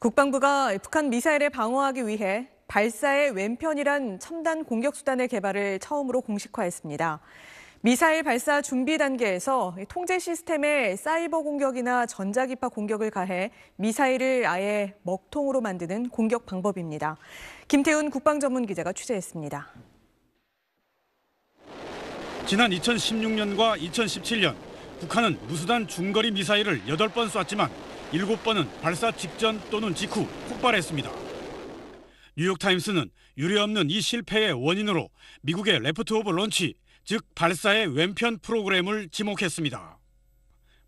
국방부가 북한 미사일을 방어하기 위해 발사의 왼편이란 첨단 공격 수단의 개발을 처음으로 공식화했습니다. 미사일 발사 준비 단계에서 통제 시스템에 사이버 공격이나 전자기파 공격을 가해 미사일을 아예 먹통으로 만드는 공격 방법입니다. 김태훈 국방전문 기자가 취재했습니다. 지난 2016년과 2017년 북한은 무수단 중거리 미사일을 8번 쐈지만 7번은 발사 직전 또는 직후 폭발했습니다. 뉴욕타임스는 유례없는 이 실패의 원인으로 미국의 레프트 오브 런치, 즉 발사의 왼편 프로그램을 지목했습니다.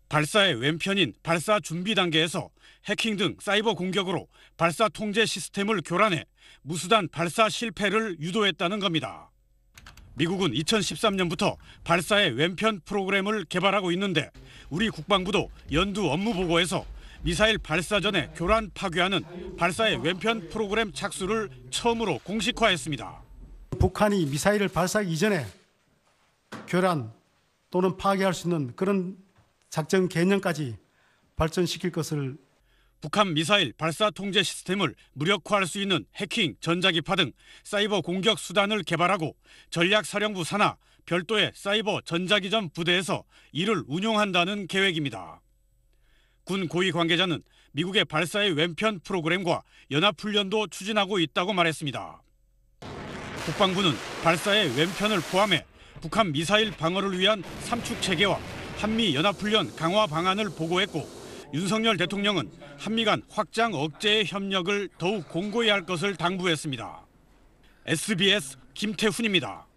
발사의 왼편인 발사 준비 단계에서 해킹 등 사이버 공격으로 발사 통제 시스템을 교란해 무수단 발사 실패를 유도했다는 겁니다. 미국은 2013년부터 발사의 왼편 프로그램을 개발하고 있는데 우리 국방부도 연두 업무 보고에서 미사일 발사 전에 교란 파괴하는 발사의 왼편 프로그램 착수를 처음으로 공식화했습니다. 북한이 미사일을 발사하기 이전에 교란 또는 파괴할 수 있는 그런 작전 개념까지 발전시킬 것을 북한 미사일 발사 통제 시스템을 무력화할 수 있는 해킹, 전자기파 등 사이버 공격 수단을 개발하고 전략사령부 산하 별도의 사이버 전자기전 부대에서 이를 운용한다는 계획입니다. 군 고위 관계자는 미국의 발사의 왼편 프로그램과 연합훈련도 추진하고 있다고 말했습니다. 국방부는 발사의 왼편을 포함해 북한 미사일 방어를 위한 삼축 체계와 한미 연합훈련 강화 방안을 보고했고 윤석열 대통령은 한미 간 확장 억제의 협력을 더욱 공고히 할 것을 당부했습니다. SBS 김태훈입니다.